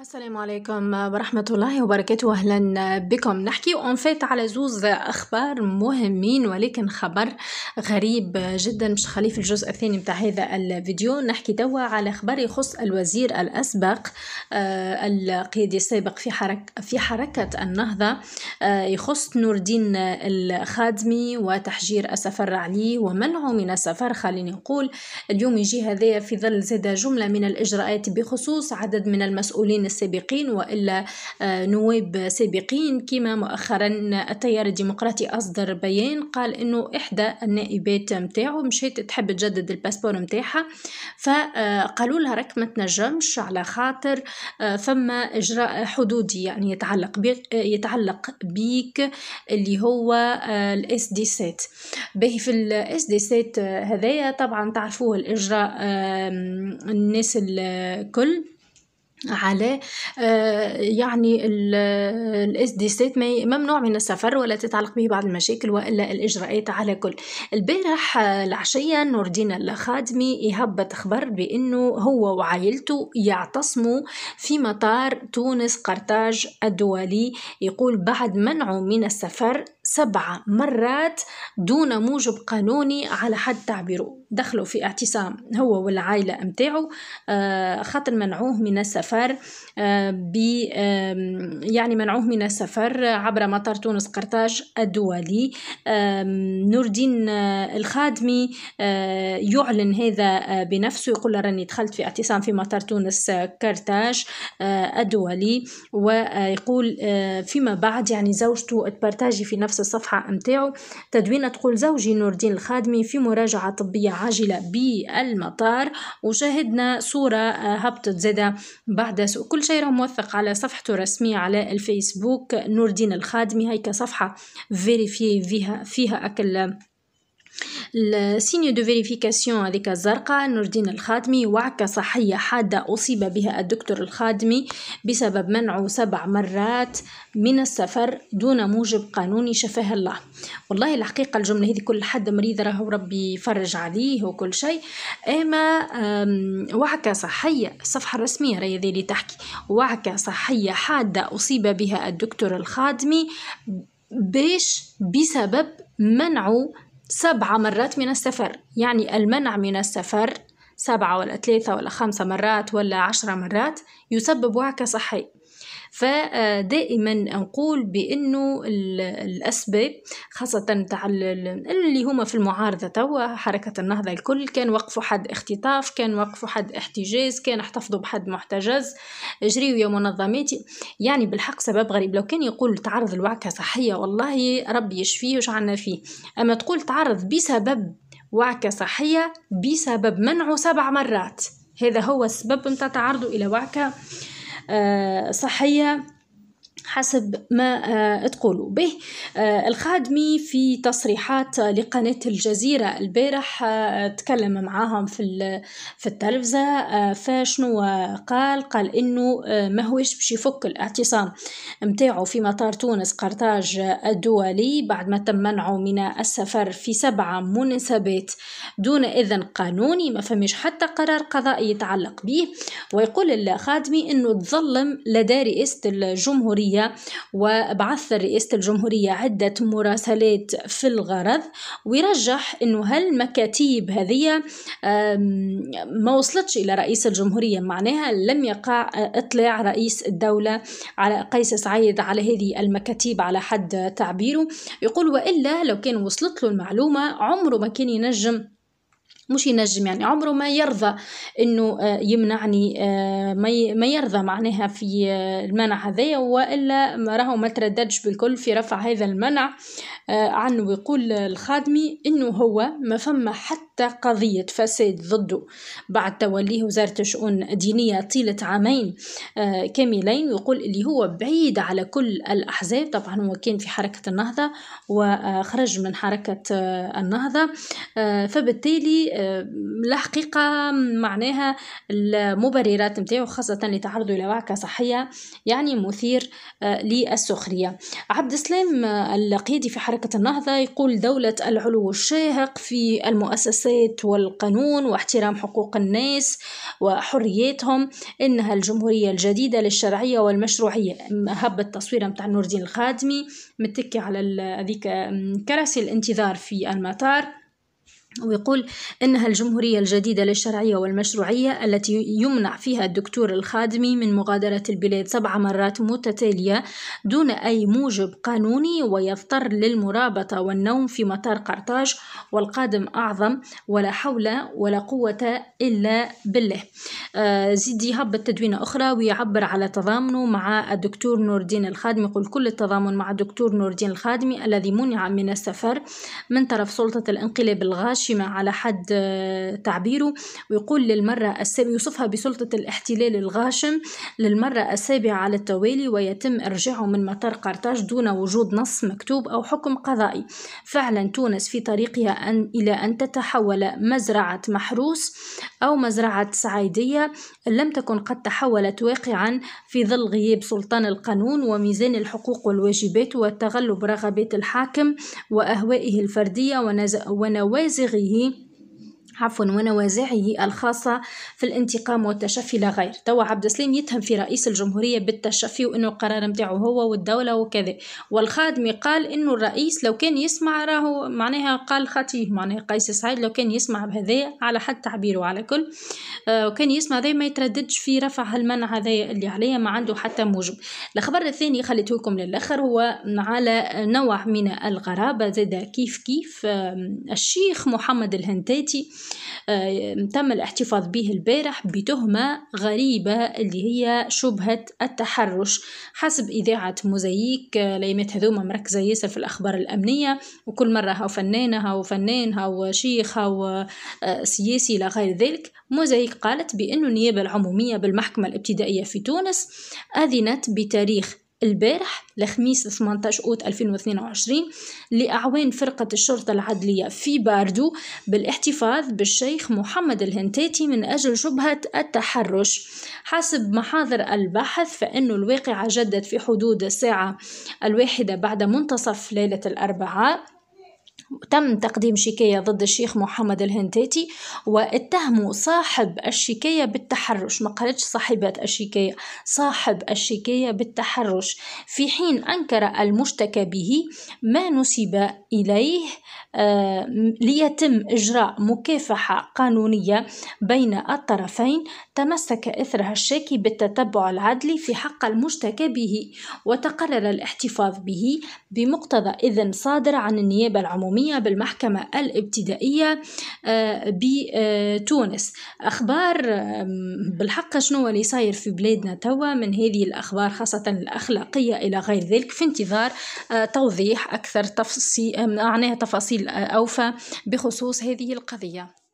السلام عليكم ورحمة الله وبركاته أهلا بكم نحكي فيت على زوز أخبار مهمين ولكن خبر غريب جدا مش خليه في الجزء الثاني بتاع هذا الفيديو نحكي توا على خبر يخص الوزير الأسبق آه القيادي السابق في, حرك في حركة النهضة آه يخص نور الدين الخادمي وتحجير السفر عليه ومنعه من السفر خليني نقول اليوم يجي هذا في ظل زاد جملة من الإجراءات بخصوص عدد من المسؤولين السابقين والا آه، نواب سابقين كما مؤخرا التيار الديمقراطي اصدر بيان قال انه احدى النائبات نتاعو مشيت تحب تجدد الباسبور نتاعها فقالوا لها راك ما تنجمش على خاطر آه، فما اجراء حدودي يعني يتعلق بيك آه، يتعلق بيك اللي هو الاس دي سات باهي في الاس دي سات هذايا طبعا تعرفوه الاجراء الناس الكل على آه، يعني الاس دي سيت ممنوع من السفر ولا تتعلق به بعض المشاكل والا الاجراءات على كل البارح آه، العشيه نور الدين الخادمي يهبط خبر بانه هو وعائلته يعتصموا في مطار تونس قرطاج الدولي يقول بعد منعه من السفر سبع مرات دون موجب قانوني على حد تعبيره دخلوا في اعتصام هو والعائلة متاعو آه، خاطر منعوه من السفر آه، ب يعني منعوه من السفر عبر مطار تونس قرطاج الدولي نور الدين آه، الخادمي يعلن هذا بنفسه يقول راني دخلت في اعتصام في مطار تونس قرطاج الدولي ويقول فيما بعد يعني زوجته تبارتاجي في نفس الصفحة متاعو تدوينة تقول زوجي نور الدين الخادمي في مراجعة طبية عاجلة بالمطار وشاهدنا صورة آه، هبطت زادة بعد سوء كل شيء راه موثق على صفحته الرسمية على الفيسبوك نور الدين الخادمي هيك صفحة فيريفي فيها فيها أكل السيني دو فيريفيكاسيون هذيك الزرقاء نور الدين الخادمي وعكة صحية حادة أصيب بها الدكتور الخادمي بسبب منعه سبع مرات من السفر دون موجب قانوني شفاه الله والله الحقيقة الجملة هذه كل حد مريض راهو ربي يفرج عليه وكل شيء اما وعكة صحية الصفحة الرسمية راهي اللي تحكي وعكة صحية حادة أصيب بها الدكتور الخادمي باش بسبب منعه سبع مرات من السفر يعني المنع من السفر سبعة ولا ثلاثة ولا خمسة مرات ولا عشرة مرات يسبب وعكة صحي فدائما نقول بأنه الأسباب خاصة تاع اللي هما في المعارضة توا حركة النهضة الكل كان وقفوا حد اختطاف كان وقفوا حد احتجاز كان احتفظوا بحد محتجز جريوا يا منظماتي يعني بالحق سبب غريب لو كان يقول تعرض الوعكة صحية والله ربي يشفيه وش عنا فيه أما تقول تعرض بسبب وعكة صحية بسبب منعه سبع مرات هذا هو السبب أنت تعرضه إلى وعكة آه، صحية حسب ما آه، تقولوا به آه، الخادمي في تصريحات لقناة الجزيرة البارح آه، تكلم معاهم في في التلفزة فشنو قال قال انه ما هوش باش يفك الاعتصام متاعه في مطار تونس قرطاج الدولي بعد ما تم منعه من السفر في سبعة مناسبات دون إذن قانوني ما فمش حتى قرار قضائي يتعلق به ويقول الخادمي انه تظلم لدى رئاسة الجمهورية الجمهورية وبعث رئيسة الجمهورية عدة مراسلات في الغرض ويرجح أنه هالمكاتيب هذه ما وصلتش إلى رئيس الجمهورية معناها لم يقع إطلاع رئيس الدولة على قيس سعيد على هذه المكاتيب على حد تعبيره يقول وإلا لو كان وصلت له المعلومة عمره ما كان ينجم مش ينجم يعني عمره ما يرضى انه آه، يمنعني آه، ما يرضى معناها في آه، المنع هذايا والا راهو ما ترددش بالكل في رفع هذا المنع عنه ويقول الخادمي انه هو ما فما حتى قضية فساد ضده بعد توليه وزارة الشؤون الدينية طيلة عامين كاملين ويقول اللي هو بعيد على كل الأحزاب طبعا هو كان في حركة النهضة وخرج من حركة النهضة فبالتالي لا حقيقة معناها المبررات نتاعو خاصة لتعرضه إلى وعكة صحية يعني مثير آه، للسخرية عبد السلام آه، القيدي في حركة النهضة يقول دولة العلو الشاهق في المؤسسات والقانون واحترام حقوق الناس وحرياتهم إنها الجمهورية الجديدة للشرعية والمشروعية هب التصوير نتاع نور الدين الخادمي متكي على هذيك كراسي الانتظار في المطار ويقول إنها الجمهورية الجديدة للشرعية والمشروعية التي يمنع فيها الدكتور الخادمي من مغادرة البلاد سبع مرات متتالية دون أي موجب قانوني ويضطر للمرابطة والنوم في مطار قرطاج والقادم أعظم ولا حول ولا قوة إلا بالله آه، زيد يهب التدوينة أخرى ويعبر على تضامنه مع الدكتور نور الدين الخادمي يقول كل التضامن مع الدكتور نور الدين الخادمي الذي منع من السفر من طرف سلطة الانقلاب الغاشي محشمة على حد آه، تعبيره ويقول للمرة السابعة يوصفها بسلطة الاحتلال الغاشم للمرة السابعة على التوالي ويتم إرجاعه من مطار قرطاج دون وجود نص مكتوب أو حكم قضائي فعلا تونس في طريقها أن إلى أن تتحول مزرعة محروس أو مزرعة سعيدية لم تكن قد تحولت واقعا في ظل غياب سلطان القانون وميزان الحقوق والواجبات والتغلب رغبات الحاكم وأهوائه الفردية ونوازغ Thierry عفوا ونوازعه الخاصة في الانتقام والتشفي لا غير توا عبد السلام يتهم في رئيس الجمهورية بالتشفي وأنه القرار نتاعو هو والدولة وكذا والخادم قال أنه الرئيس لو كان يسمع راهو معناها قال خطيه معناها قيس سعيد لو كان يسمع بهذايا على حد تعبيره على كل آه وكان يسمع هذايا ما يترددش في رفع هالمنع هذايا اللي عليه ما عنده حتى موجب الخبر الثاني خليته لكم للآخر هو على نوع من الغرابة زاد كيف كيف آه الشيخ محمد الهنتاتي آه، تم الاحتفاظ به البارح بتهمة غريبة اللي هي شبهة التحرش حسب إذاعة موزيك آه، ليمات هذوما مركزة ياسر في الأخبار الأمنية وكل مرة هاو فنانة هاو فنان هاو شيخ هاو آه، سياسي إلى غير ذلك موزيك قالت بأن النيابة العمومية بالمحكمة الابتدائية في تونس أذنت بتاريخ البارح الخميس 18 أوت 2022 لأعوان فرقة الشرطة العدلية في باردو بالاحتفاظ بالشيخ محمد الهنتاتي من أجل شبهه التحرش حسب محاضر البحث فإن الواقعة جدت في حدود الساعة الواحدة بعد منتصف ليلة الأربعاء تم تقديم شكاية ضد الشيخ محمد الهنتاتي واتهموا صاحب الشكاية بالتحرش ما قالتش صاحبة الشكاية صاحب الشكاية بالتحرش في حين أنكر المشتكى به ما نسب إليه آه، ليتم إجراء مكافحة قانونية بين الطرفين تمسك إثرها الشاكي بالتتبع العدلي في حق المشتكى به وتقرر الاحتفاظ به بمقتضى إذن صادر عن النيابة العمومية القومية بالمحكمة الابتدائية آه، بتونس أخبار بالحق شنو اللي صاير في بلادنا توا من هذه الأخبار خاصة الأخلاقية إلى غير ذلك في انتظار آه، توضيح أكثر تفصيل آه، معناها تفاصيل أوفى بخصوص هذه القضية